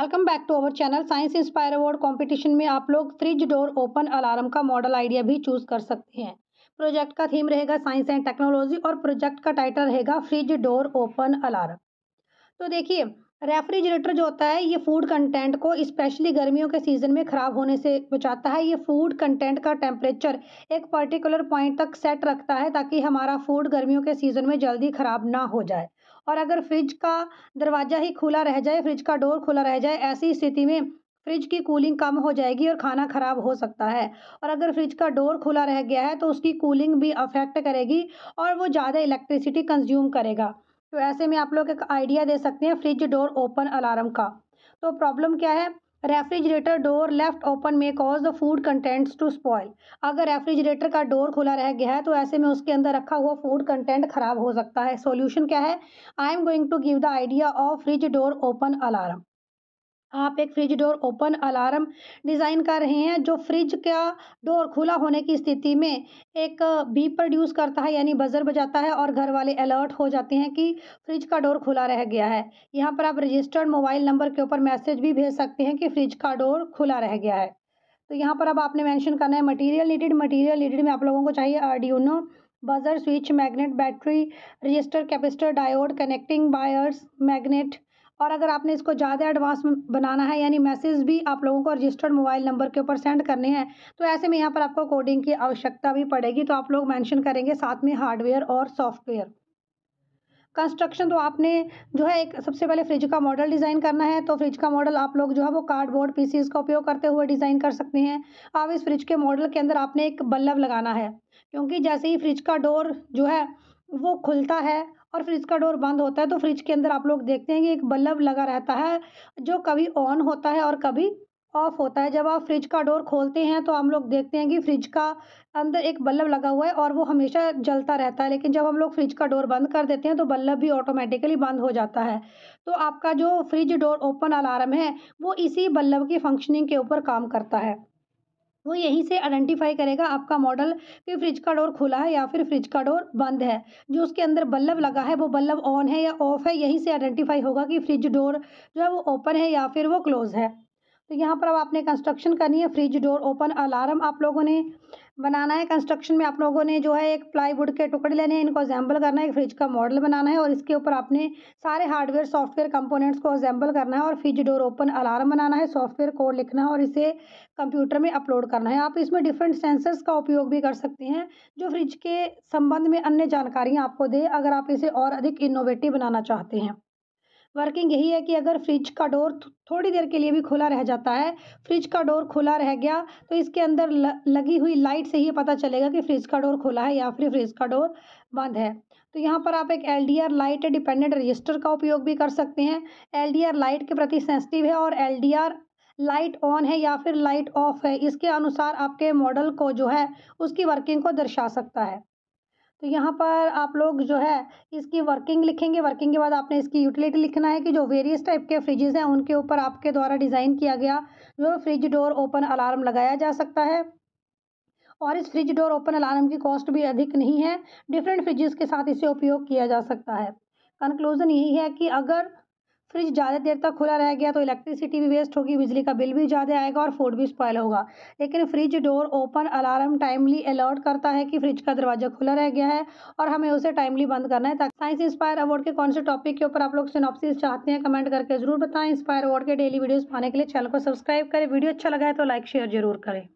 welcome back to our channel science inspire award competition में आप लोग फ्रिज डोर ओपन अलार्म का model idea भी चूज कर सकते हैं प्रोजेक्ट का थीम रहेगा साइंस एंड टेक्नोलॉजी और प्रोजेक्ट का टाइटल रहेगा फ्रिज डोर ओपन अलार्म तो देखिए रेफ्रिजरेटर जो होता है ये फूड कंटेंट को स्पेशली गर्मियों के सीजन में ख़राब होने से बचाता है ये फूड कंटेंट का टेम्परेचर एक पर्टिकुलर पॉइंट तक सेट रखता है ताकि हमारा फूड गर्मियों के सीज़न में जल्दी ख़राब ना हो जाए और अगर फ्रिज का दरवाज़ा ही खुला रह जाए फ्रिज का डोर खुला रह जाए ऐसी स्थिति में फ्रिज की कूलिंग कम हो जाएगी और खाना ख़राब हो सकता है और अगर फ्रिज का डोर खुला रह गया है तो उसकी कूलिंग भी अफेक्ट करेगी और वो ज़्यादा इलेक्ट्रिसिटी कंज्यूम करेगा तो ऐसे में आप लोग एक आइडिया दे सकते हैं फ्रिज डोर ओपन अलार्म का तो प्रॉब्लम क्या है refrigerator door left open may cause the food contents to spoil अगर रेफ्रिजरेटर का डोर खुला रह गया है तो ऐसे में उसके अंदर रखा हुआ फूड कंटेंट खराब हो सकता है सॉल्यूशन क्या है I am going to give the idea of fridge door open alarm आप एक fridge door open alarm design कर रहे हैं जो फ्रिज का डोर खुला होने की स्थिति में एक बीप प्रोड्यूस करता है यानी बजर बजाता है और घर वाले अलर्ट हो जाते हैं कि फ्रिज का डोर खुला रह गया है यहाँ पर आप रजिस्टर्ड मोबाइल नंबर के ऊपर मैसेज भी भेज सकते हैं कि फ्रिज का डोर खुला रह गया है तो यहाँ पर अब आपने मैंशन करना है मटीरियल नीडेड मटीरियल नीडेड में आप लोगों को चाहिए Arduino buzzer switch magnet battery resistor capacitor diode connecting wires magnet और अगर आपने इसको ज़्यादा एडवांस बनाना है यानी मैसेज भी आप लोगों को रजिस्टर्ड मोबाइल नंबर के ऊपर सेंड करने हैं तो ऐसे में यहाँ पर आपको कोडिंग की आवश्यकता भी पड़ेगी तो आप लोग मैंशन करेंगे साथ में हार्डवेयर और सॉफ्टवेयर कंस्ट्रक्शन तो आपने जो है एक सबसे पहले फ्रिज का मॉडल डिज़ाइन करना है तो फ्रिज का मॉडल आप लोग जो है वो कार्डबोर्ड पीसीज का उपयोग करते हुए डिज़ाइन कर सकते हैं अब इस फ्रिज के मॉडल के अंदर आपने एक बल्लब लगाना है क्योंकि जैसे ही फ्रिज का डोर जो है वो खुलता है और फ्रिज का डोर बंद होता है तो फ्रिज के अंदर आप लोग देखते हैं कि एक बल्ब लगा रहता है जो कभी ऑन होता है और कभी ऑफ होता है जब आप फ्रिज का डोर खोलते हैं तो हम लोग देखते हैं कि फ्रिज का अंदर एक बल्ब लगा हुआ है और वो हमेशा जलता रहता है लेकिन जब हम लोग फ्रिज का डोर बंद कर देते हैं तो बल्ब भी ऑटोमेटिकली बंद हो जाता है तो आपका जो फ्रिज डोर ओपन अलार्म है वो इसी बल्ब की फंक्शनिंग के ऊपर काम करता है वो यहीं से आइडेंटिफाई करेगा आपका मॉडल कि फ्रिज का डोर खुला है या फिर फ्रिज का डोर बंद है जो उसके अंदर बल्लब लगा है वो बल्लब ऑन है या ऑफ है यहीं से आइडेंटिफाई होगा कि फ्रिज डोर जो है वो ओपन है या फिर वो क्लोज़ है तो यहाँ पर अब आपने कंस्ट्रक्शन करनी है फ्रिज डोर ओपन अलार्म आप लोगों ने बनाना है कंस्ट्रक्शन में आप लोगों ने जो है एक प्लाईवुड के टुकड़े लेने हैं इनको असेंबल करना है एक फ्रिज का मॉडल बनाना है और इसके ऊपर आपने सारे हार्डवेयर सॉफ्टवेयर कंपोनेंट्स को असेंबल करना है और फ्रिज डोर ओपन अलार्म बनाना है सॉफ्टवेयर कोड लिखना है और इसे कंप्यूटर में अपलोड करना है आप इसमें डिफरेंट सेंसर्स का उपयोग भी कर सकते हैं जो फ्रिज के संबंध में अन्य जानकारियाँ आपको दे अगर आप इसे और अधिक इनोवेटिव बनाना चाहते हैं वर्किंग यही है कि अगर फ्रिज का डोर थोड़ी देर के लिए भी खुला रह जाता है फ्रिज का डोर खुला रह गया तो इसके अंदर लगी हुई लाइट से ही पता चलेगा कि फ्रिज का डोर खुला है या फिर फ्रिज का डोर बंद है तो यहाँ पर आप एक L D R light dependent resistor का उपयोग भी कर सकते हैं एल डी आर लाइट के प्रति सेंसिटिव है और L D R light on है या फिर लाइट ऑफ है इसके अनुसार आपके मॉडल को जो है उसकी वर्किंग को दर्शा सकता है तो यहाँ पर आप लोग जो है इसकी वर्किंग लिखेंगे वर्किंग के बाद आपने इसकी यूटिलिटी लिखना है कि जो वेरियस टाइप के फ्रिजेज़ हैं उनके ऊपर आपके द्वारा डिज़ाइन किया गया जो फ्रिज डोर ओपन अलार्म लगाया जा सकता है और इस फ्रिज डोर ओपन अलार्म की कॉस्ट भी अधिक नहीं है डिफरेंट फ्रिजेस के साथ इसे उपयोग किया जा सकता है कंक्लूज़न यही है कि अगर फ्रिज ज़्यादा देर तक खुला रह गया तो इलेक्ट्रिसिटी भी वेस्ट होगी बिजली का बिल भी ज़्यादा आएगा और फूड भी स्पॉयल होगा लेकिन fridge door open alarm timely alert करता है कि फ्रिज का दरवाज़ा खुला रह गया है और हमें उसे टाइमली बंद करना है ताकि साइंस इंस्पायर अवार्ड के कौन से टॉपिक के ऊपर आप लोग सिनॉपसिस चाहते हैं कमेंट करके जरूर बताएं इंस्पायर अवार्ड के डेली वीडियोज़ पाने के लिए चैनल को सब्सक्राइब करें वीडियो अच्छा लगा है तो लाइक शेयर जरूर करें